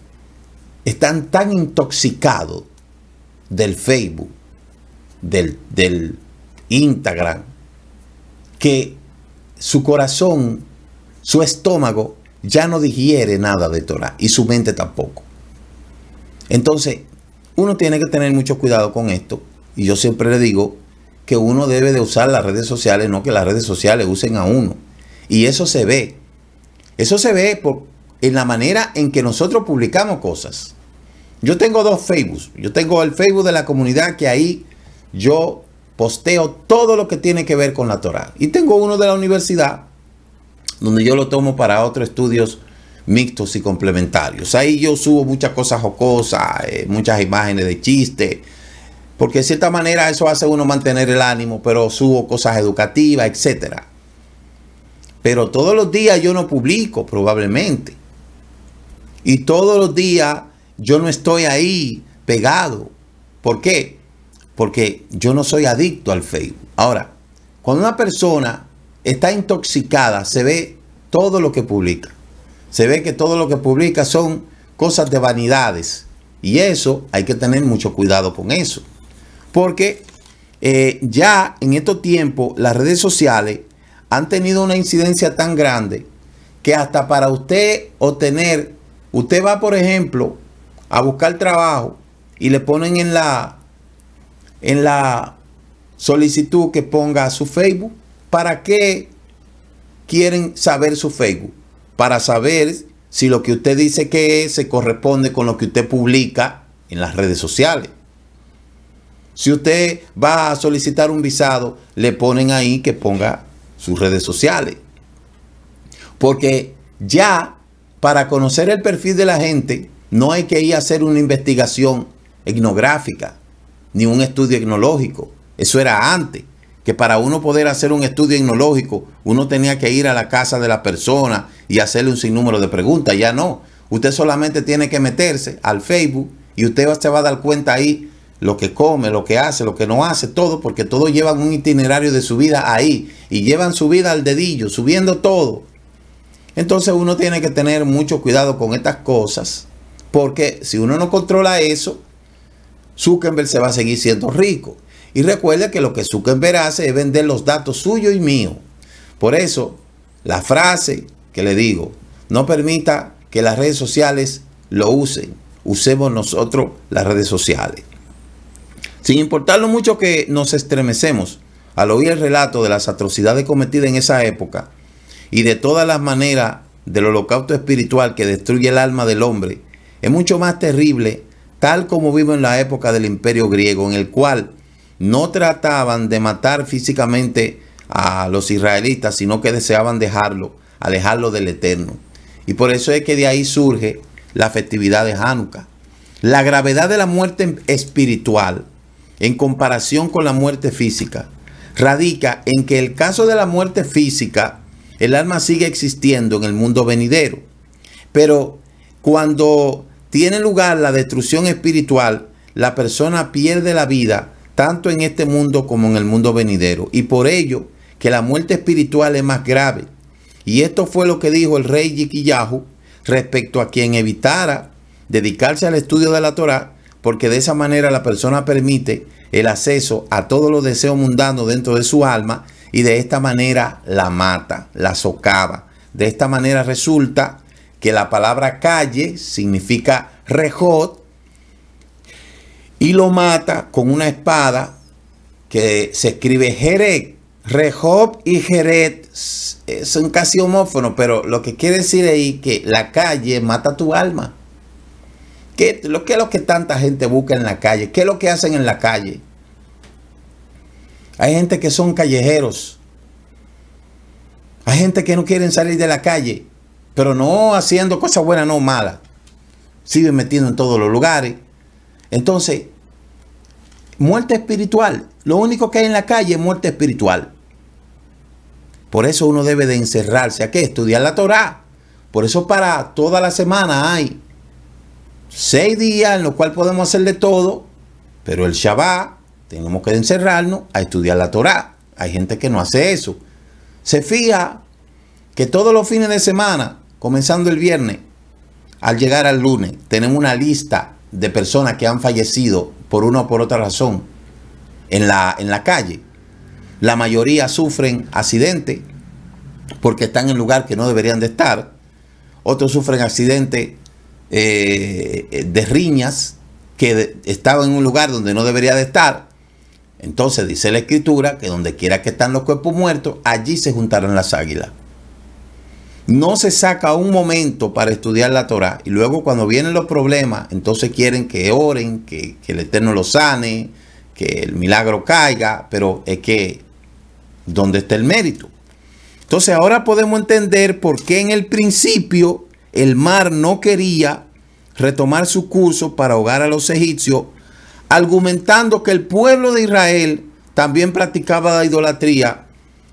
están tan intoxicados del Facebook, del, Instagram, que su corazón, su estómago ya no digiere nada de Torah y su mente tampoco. Entonces, uno tiene que tener mucho cuidado con esto. Y yo siempre le digo que uno debe de usar las redes sociales, no que las redes sociales usen a uno. Y eso se ve. Eso se ve por, en la manera en que nosotros publicamos cosas. Yo tengo dos Facebook. Yo tengo el Facebook de la comunidad que ahí yo posteo todo lo que tiene que ver con la Torah. Y tengo uno de la universidad donde yo lo tomo para otros estudios mixtos y complementarios. Ahí yo subo muchas cosas jocosas, eh, muchas imágenes de chistes, porque de cierta manera eso hace uno mantener el ánimo, pero subo cosas educativas, etc. Pero todos los días yo no publico probablemente. Y todos los días yo no estoy ahí pegado. ¿Por qué? Porque yo no soy adicto al Facebook. Ahora, cuando una persona está intoxicada, se ve todo lo que publica. Se ve que todo lo que publica son cosas de vanidades. Y eso hay que tener mucho cuidado con eso. Porque eh, ya en estos tiempos las redes sociales han tenido una incidencia tan grande que hasta para usted obtener Usted va, por ejemplo, a buscar trabajo y le ponen en la, en la solicitud que ponga su Facebook. ¿Para qué quieren saber su Facebook? Para saber si lo que usted dice que es se corresponde con lo que usted publica en las redes sociales. Si usted va a solicitar un visado, le ponen ahí que ponga sus redes sociales. Porque ya para conocer el perfil de la gente, no hay que ir a hacer una investigación etnográfica ni un estudio etnológico. Eso era antes, que para uno poder hacer un estudio etnológico, uno tenía que ir a la casa de la persona y hacerle un sinnúmero de preguntas. Ya no. Usted solamente tiene que meterse al Facebook y usted se va a dar cuenta ahí lo que come, lo que hace, lo que no hace, todo, porque todos llevan un itinerario de su vida ahí y llevan su vida al dedillo, subiendo todo entonces uno tiene que tener mucho cuidado con estas cosas, porque si uno no controla eso, Zuckerberg se va a seguir siendo rico. Y recuerde que lo que Zuckerberg hace es vender los datos suyos y míos. Por eso, la frase que le digo, no permita que las redes sociales lo usen. Usemos nosotros las redes sociales. Sin importar lo mucho que nos estremecemos al oír el relato de las atrocidades cometidas en esa época, y de todas las maneras del holocausto espiritual que destruye el alma del hombre, es mucho más terrible, tal como vimos en la época del imperio griego, en el cual no trataban de matar físicamente a los israelitas, sino que deseaban dejarlo, alejarlo del Eterno. Y por eso es que de ahí surge la festividad de Hanukkah. La gravedad de la muerte espiritual en comparación con la muerte física radica en que el caso de la muerte física el alma sigue existiendo en el mundo venidero. Pero cuando tiene lugar la destrucción espiritual, la persona pierde la vida tanto en este mundo como en el mundo venidero. Y por ello que la muerte espiritual es más grave. Y esto fue lo que dijo el rey Yikiyahu respecto a quien evitara dedicarse al estudio de la Torah, porque de esa manera la persona permite el acceso a todos los deseos mundanos dentro de su alma y de esta manera la mata, la socava. De esta manera resulta que la palabra calle significa rejot y lo mata con una espada que se escribe Jerez. Rehob y Jerez eh, son casi homófonos, pero lo que quiere decir ahí que la calle mata tu alma. lo, ¿Qué es lo que tanta gente busca en la calle? ¿Qué es lo que hacen en la calle? Hay gente que son callejeros. Hay gente que no quieren salir de la calle, pero no haciendo cosas buenas, no malas. sigue metiendo en todos los lugares. Entonces, muerte espiritual. Lo único que hay en la calle es muerte espiritual. Por eso uno debe de encerrarse. ¿A qué? Estudiar la Torah. Por eso para toda la semana hay seis días en los cuales podemos hacer de todo, pero el Shabbat tenemos que encerrarnos a estudiar la Torá. Hay gente que no hace eso. Se fija que todos los fines de semana, comenzando el viernes, al llegar al lunes, tenemos una lista de personas que han fallecido por una o por otra razón en la, en la calle. La mayoría sufren accidentes porque están en lugar que no deberían de estar. Otros sufren accidentes eh, de riñas que estaban en un lugar donde no debería de estar. Entonces dice la escritura que donde quiera que están los cuerpos muertos, allí se juntarán las águilas. No se saca un momento para estudiar la Torah y luego cuando vienen los problemas, entonces quieren que oren, que, que el Eterno los sane, que el milagro caiga, pero es que, ¿dónde está el mérito? Entonces ahora podemos entender por qué en el principio el mar no quería retomar su curso para ahogar a los egipcios argumentando que el pueblo de Israel también practicaba la idolatría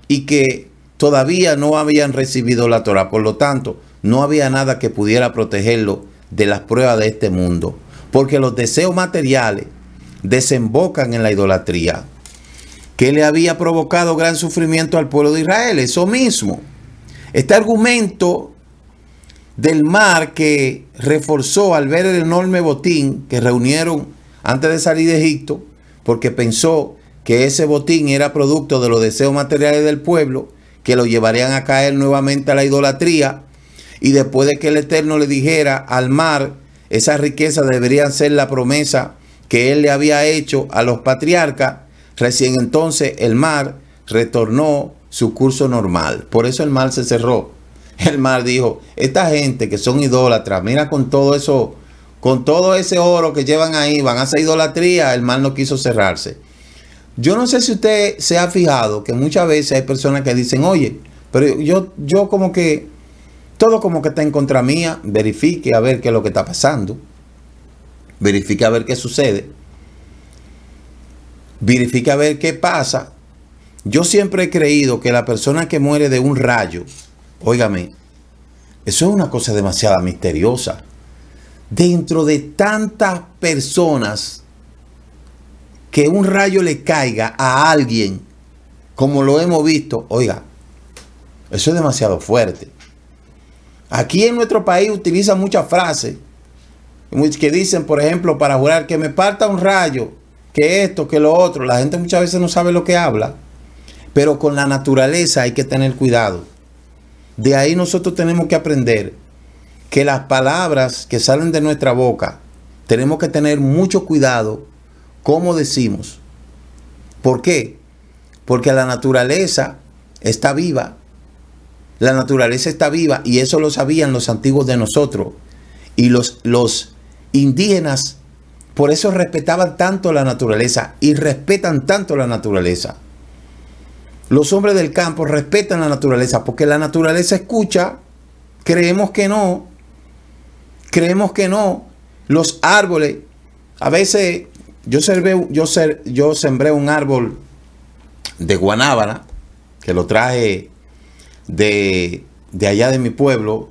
y que todavía no habían recibido la Torah. Por lo tanto, no había nada que pudiera protegerlo de las pruebas de este mundo, porque los deseos materiales desembocan en la idolatría, que le había provocado gran sufrimiento al pueblo de Israel. Eso mismo. Este argumento del mar que reforzó al ver el enorme botín que reunieron antes de salir de Egipto, porque pensó que ese botín era producto de los deseos materiales del pueblo, que lo llevarían a caer nuevamente a la idolatría, y después de que el Eterno le dijera al mar, esas riquezas deberían ser la promesa que él le había hecho a los patriarcas, recién entonces el mar retornó su curso normal. Por eso el mar se cerró. El mar dijo, esta gente que son idólatras, mira con todo eso con todo ese oro que llevan ahí, van a hacer idolatría, el mal no quiso cerrarse. Yo no sé si usted se ha fijado que muchas veces hay personas que dicen, oye, pero yo, yo como que, todo como que está en contra mía, verifique a ver qué es lo que está pasando, verifique a ver qué sucede, verifique a ver qué pasa. Yo siempre he creído que la persona que muere de un rayo, óigame, eso es una cosa demasiado misteriosa dentro de tantas personas que un rayo le caiga a alguien, como lo hemos visto, oiga, eso es demasiado fuerte. Aquí en nuestro país utilizan muchas frases que dicen, por ejemplo, para jurar que me parta un rayo, que esto, que lo otro. La gente muchas veces no sabe lo que habla, pero con la naturaleza hay que tener cuidado. De ahí nosotros tenemos que aprender que las palabras que salen de nuestra boca, tenemos que tener mucho cuidado cómo decimos. ¿Por qué? Porque la naturaleza está viva. La naturaleza está viva y eso lo sabían los antiguos de nosotros. Y los, los indígenas por eso respetaban tanto la naturaleza y respetan tanto la naturaleza. Los hombres del campo respetan la naturaleza porque la naturaleza escucha, creemos que no, Creemos que no. Los árboles, a veces yo, sembré un árbol de guanábana, que lo traje de, allá de mi pueblo.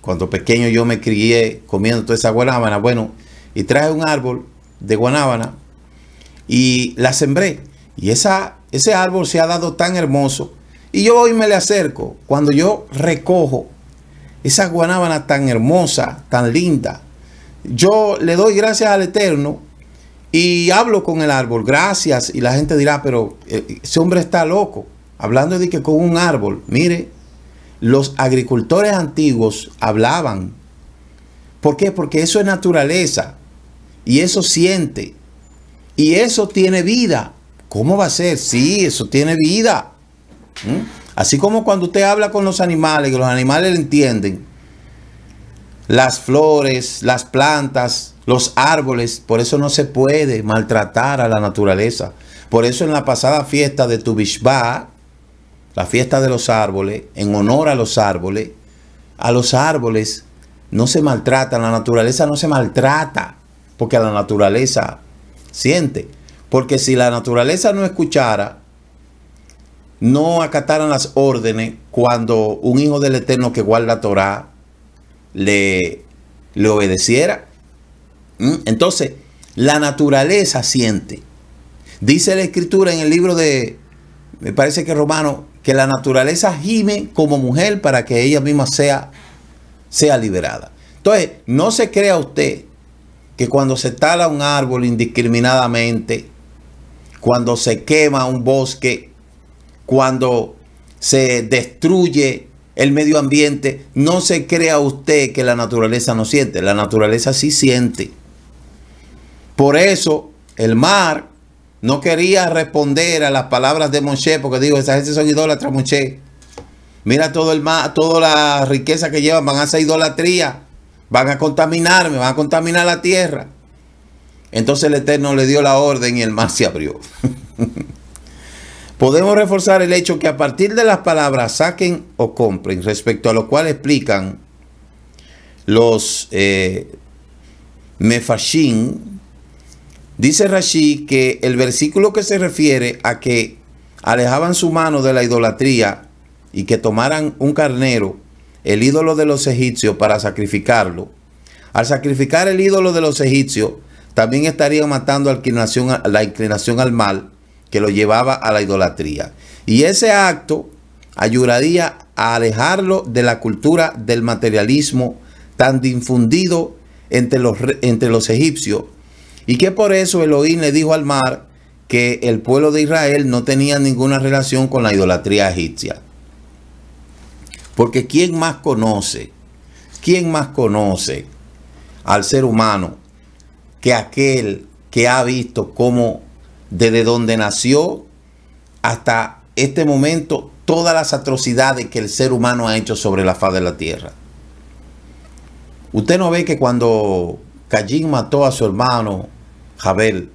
Cuando pequeño yo me crié comiendo toda esa guanábana. Bueno, y traje un árbol de guanábana y la sembré. Y esa, ese árbol se ha dado tan hermoso. Y yo hoy me le acerco. Cuando yo recojo esas guanábana tan hermosa, tan linda. Yo le doy gracias al Eterno y hablo con el árbol, gracias. Y la gente dirá, pero eh, ese hombre está loco. Hablando de que con un árbol, mire, los agricultores antiguos hablaban. ¿Por qué? Porque eso es naturaleza. Y eso siente. Y eso tiene vida. ¿Cómo va a ser? Sí, eso tiene vida. ¿Mm? Así como cuando usted habla con los animales, que los animales le entienden, las flores, las plantas, los árboles, por eso no se puede maltratar a la naturaleza. Por eso en la pasada fiesta de Tubishba, la fiesta de los árboles, en honor a los árboles, a los árboles no se maltratan, la naturaleza no se maltrata, porque a la naturaleza siente. Porque si la naturaleza no escuchara, no acataran las órdenes cuando un hijo del Eterno que guarda Torah le, le obedeciera. ¿Mm? Entonces, la naturaleza siente. Dice la escritura en el libro de, me parece que Romano, que la naturaleza gime como mujer para que ella misma sea, sea liberada. Entonces, no se crea usted que cuando se tala un árbol indiscriminadamente, cuando se quema un bosque, cuando se destruye el medio ambiente, no se crea usted que la naturaleza no siente, la naturaleza sí siente. Por eso el mar no quería responder a las palabras de Moshe, porque digo, esa gente son idólatras, Moshe. Mira todo el mar, toda la riqueza que llevan, van a hacer idolatría, van a contaminarme, van a contaminar la tierra. Entonces el Eterno le dio la orden y el mar se abrió. Podemos reforzar el hecho que a partir de las palabras saquen o compren, respecto a lo cual explican los eh, dice Rashi que el versículo que se refiere a que alejaban su mano de la idolatría y que tomaran un carnero, el ídolo de los egipcios, para sacrificarlo. Al sacrificar el ídolo de los egipcios, también estarían matando la inclinación al mal que lo llevaba a la idolatría. Y ese acto ayudaría a alejarlo de la cultura del materialismo tan difundido entre los, entre los egipcios y que por eso Elohim le dijo al mar que el pueblo de Israel no tenía ninguna relación con la idolatría egipcia. Porque ¿quién más conoce? ¿Quién más conoce al ser humano que aquel que ha visto cómo desde donde nació hasta este momento, todas las atrocidades que el ser humano ha hecho sobre la faz de la tierra. Usted no ve que cuando Caín mató a su hermano Jabel,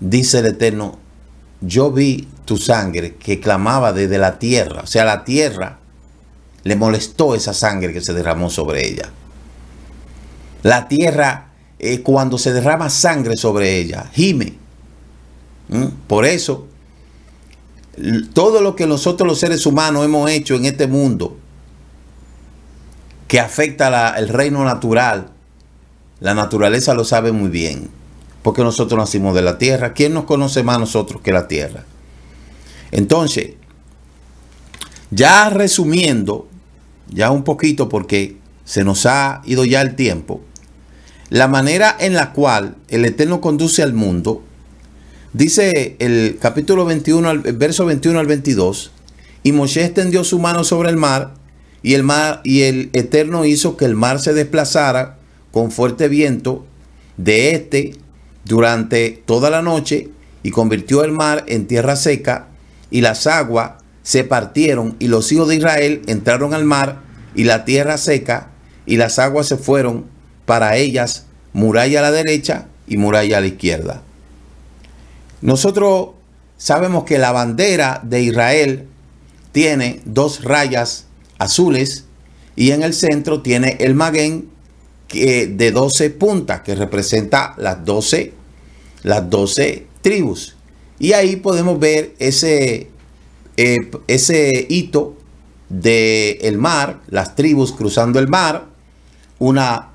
dice el Eterno, yo vi tu sangre que clamaba desde la tierra. O sea, la tierra le molestó esa sangre que se derramó sobre ella. La tierra, eh, cuando se derrama sangre sobre ella, gime ¿Mm? Por eso, todo lo que nosotros los seres humanos hemos hecho en este mundo, que afecta el reino natural, la naturaleza lo sabe muy bien, porque nosotros nacimos de la tierra. ¿Quién nos conoce más nosotros que la tierra? Entonces, ya resumiendo, ya un poquito porque se nos ha ido ya el tiempo, la manera en la cual el Eterno conduce al mundo Dice el capítulo 21, al verso 21 al 22, y Moshe extendió su mano sobre el mar, y el mar y el Eterno hizo que el mar se desplazara con fuerte viento de este durante toda la noche y convirtió el mar en tierra seca y las aguas se partieron y los hijos de Israel entraron al mar y la tierra seca y las aguas se fueron para ellas muralla a la derecha y muralla a la izquierda. Nosotros sabemos que la bandera de Israel tiene dos rayas azules y en el centro tiene el maguén que, de 12 puntas que representa las 12, las 12 tribus. Y ahí podemos ver ese, eh, ese hito del mar, las tribus cruzando el mar, una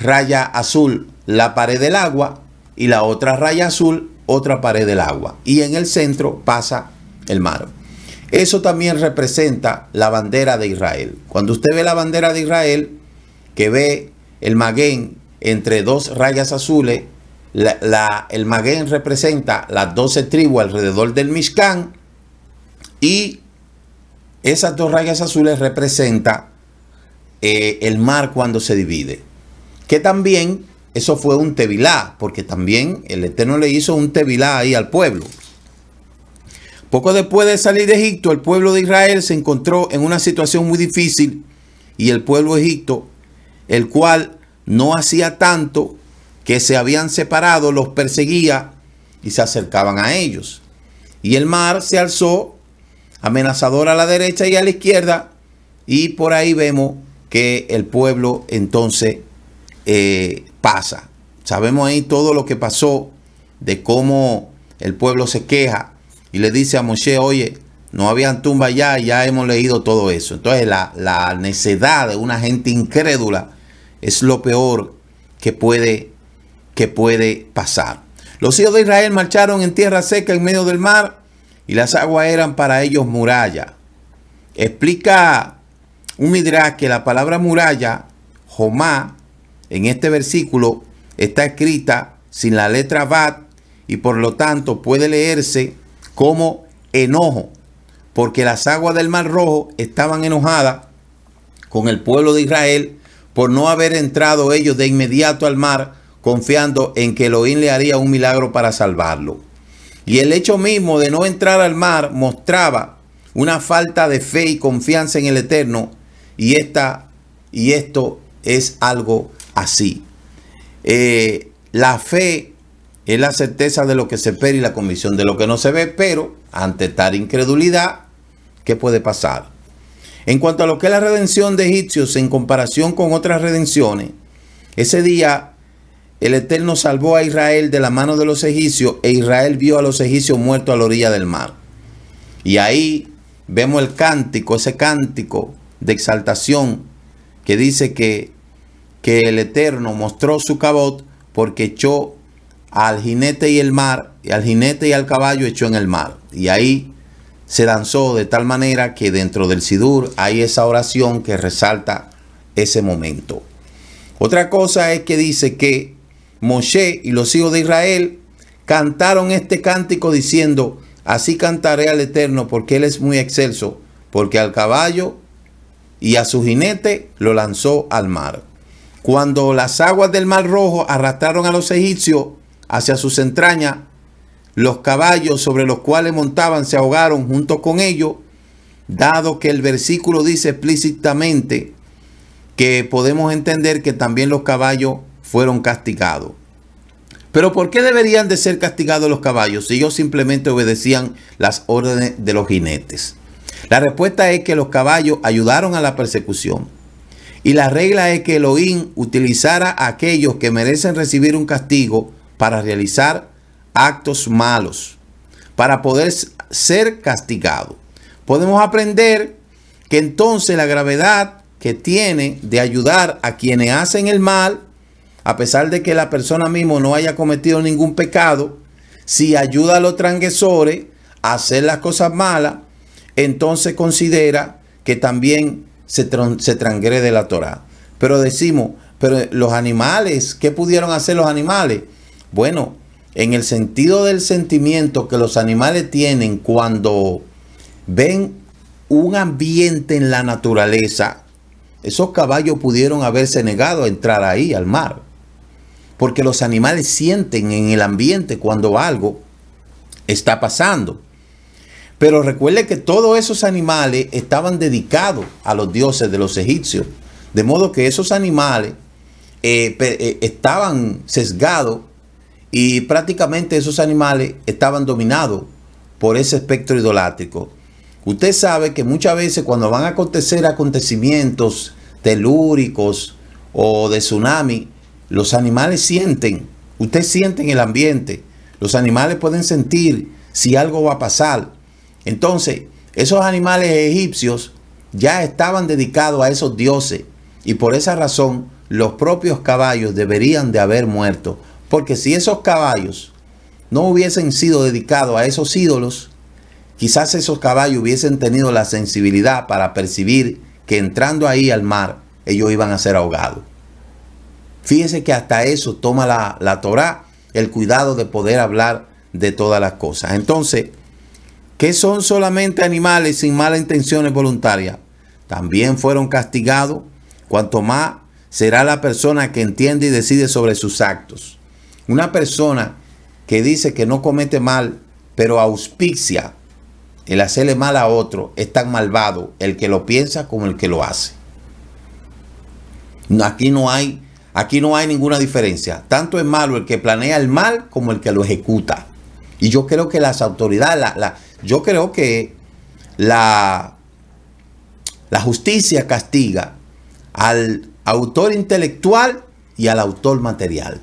raya azul la pared del agua y la otra raya azul otra pared del agua y en el centro pasa el mar. Eso también representa la bandera de Israel. Cuando usted ve la bandera de Israel, que ve el maguén entre dos rayas azules, el maguén representa las doce tribus alrededor del Mishkan y esas dos rayas azules representan eh, el mar cuando se divide. Que también eso fue un tevilá, porque también el Eterno le hizo un tevilá ahí al pueblo. Poco después de salir de Egipto, el pueblo de Israel se encontró en una situación muy difícil y el pueblo Egipto, el cual no hacía tanto que se habían separado, los perseguía y se acercaban a ellos. Y el mar se alzó, amenazador a la derecha y a la izquierda, y por ahí vemos que el pueblo entonces eh, pasa. Sabemos ahí todo lo que pasó, de cómo el pueblo se queja y le dice a Moshe, oye, no habían tumba ya, ya hemos leído todo eso. Entonces la, la necedad de una gente incrédula es lo peor que puede, que puede pasar. Los hijos de Israel marcharon en tierra seca en medio del mar y las aguas eran para ellos muralla. Explica un midrash que la palabra muralla, Jomá, en este versículo está escrita sin la letra bat y por lo tanto puede leerse como enojo, porque las aguas del Mar Rojo estaban enojadas con el pueblo de Israel por no haber entrado ellos de inmediato al mar, confiando en que Elohim le haría un milagro para salvarlo. Y el hecho mismo de no entrar al mar mostraba una falta de fe y confianza en el Eterno, y, esta, y esto es algo así. Eh, la fe es la certeza de lo que se espera y la convicción de lo que no se ve, pero ante tal incredulidad, ¿qué puede pasar? En cuanto a lo que es la redención de egipcios en comparación con otras redenciones, ese día el Eterno salvó a Israel de la mano de los egipcios e Israel vio a los egipcios muertos a la orilla del mar. Y ahí vemos el cántico, ese cántico de exaltación que dice que que el Eterno mostró su cabot porque echó al jinete y el mar, y al jinete y al caballo echó en el mar. Y ahí se lanzó de tal manera que dentro del Sidur hay esa oración que resalta ese momento. Otra cosa es que dice que Moshe y los hijos de Israel cantaron este cántico diciendo, así cantaré al Eterno porque Él es muy excelso, porque al caballo y a su jinete lo lanzó al mar. Cuando las aguas del Mar Rojo arrastraron a los egipcios hacia sus entrañas, los caballos sobre los cuales montaban se ahogaron junto con ellos, dado que el versículo dice explícitamente que podemos entender que también los caballos fueron castigados. Pero ¿por qué deberían de ser castigados los caballos si ellos simplemente obedecían las órdenes de los jinetes? La respuesta es que los caballos ayudaron a la persecución. Y la regla es que Elohim utilizara a aquellos que merecen recibir un castigo para realizar actos malos, para poder ser castigado. Podemos aprender que entonces la gravedad que tiene de ayudar a quienes hacen el mal, a pesar de que la persona misma no haya cometido ningún pecado, si ayuda a los transgresores a hacer las cosas malas, entonces considera que también se, se transgrede la Torah. Pero decimos, pero los animales, ¿qué pudieron hacer los animales? Bueno, en el sentido del sentimiento que los animales tienen cuando ven un ambiente en la naturaleza, esos caballos pudieron haberse negado a entrar ahí al mar. Porque los animales sienten en el ambiente cuando algo está pasando. Pero recuerde que todos esos animales estaban dedicados a los dioses de los egipcios. De modo que esos animales eh, eh, estaban sesgados y prácticamente esos animales estaban dominados por ese espectro idolátrico. Usted sabe que muchas veces cuando van a acontecer acontecimientos telúricos o de tsunami, los animales sienten, usted siente en el ambiente, los animales pueden sentir si algo va a pasar. Entonces, esos animales egipcios ya estaban dedicados a esos dioses y por esa razón los propios caballos deberían de haber muerto. Porque si esos caballos no hubiesen sido dedicados a esos ídolos, quizás esos caballos hubiesen tenido la sensibilidad para percibir que entrando ahí al mar ellos iban a ser ahogados. Fíjese que hasta eso toma la, la Torah el cuidado de poder hablar de todas las cosas. Entonces, que son solamente animales sin malas intenciones voluntarias, también fueron castigados, cuanto más será la persona que entiende y decide sobre sus actos. Una persona que dice que no comete mal, pero auspicia el hacerle mal a otro, es tan malvado el que lo piensa como el que lo hace. Aquí no hay, aquí no hay ninguna diferencia. Tanto es malo el que planea el mal como el que lo ejecuta. Y yo creo que las autoridades, yo creo que la, la justicia castiga al autor intelectual y al autor material.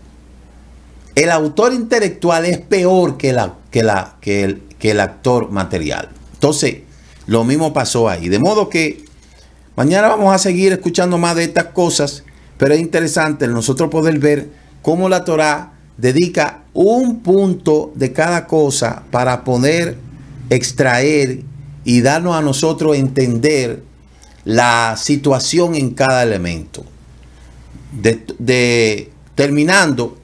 El autor intelectual es peor que, la, que, la, que, el, que el actor material. Entonces, lo mismo pasó ahí. De modo que mañana vamos a seguir escuchando más de estas cosas, pero es interesante nosotros poder ver cómo la Torah dedica un punto de cada cosa para poner extraer y darnos a nosotros entender la situación en cada elemento. De, terminando,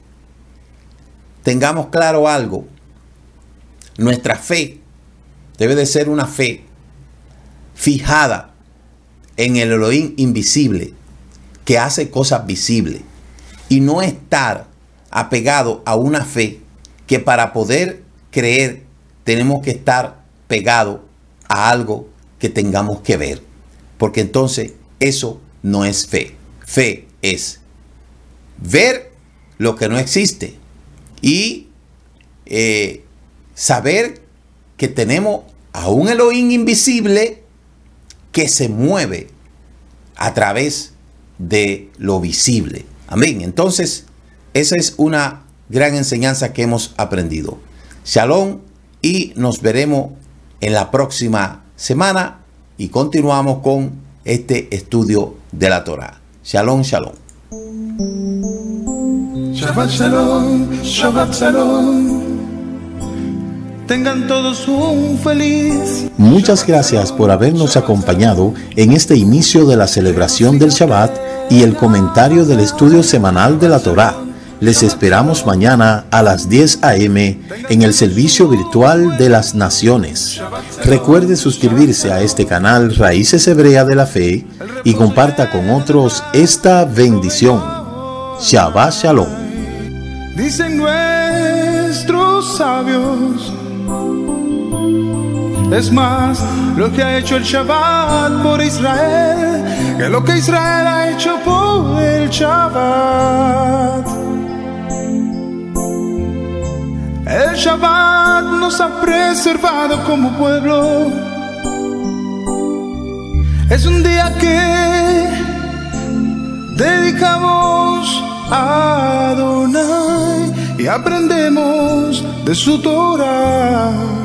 tengamos claro algo. Nuestra fe debe de ser una fe fijada en el Elohim invisible, que hace cosas visibles, y no estar apegado a una fe que para poder creer tenemos que estar pegados a algo que tengamos que ver. Porque entonces eso no es fe. Fe es ver lo que no existe y eh, saber que tenemos a un Elohim invisible que se mueve a través de lo visible. Amén. Entonces, esa es una gran enseñanza que hemos aprendido. Shalom y nos veremos en la próxima semana y continuamos con este estudio de la Torah. Shalom, shalom. shalom, shalom. Tengan todos un feliz. Muchas gracias por habernos acompañado en este inicio de la celebración del Shabbat y el comentario del estudio semanal de la Torah. Les esperamos mañana a las 10 a.m. en el servicio virtual de las naciones. Recuerde suscribirse a este canal Raíces Hebreas de la Fe y comparta con otros esta bendición. Shabbat Shalom. Dicen nuestros sabios, es más lo que ha hecho el Shabbat por Israel que lo que Israel ha hecho por el Shabbat. El Shabbat nos ha preservado como pueblo. Es un día que dedicamos a Adonai y aprendemos de su Torah.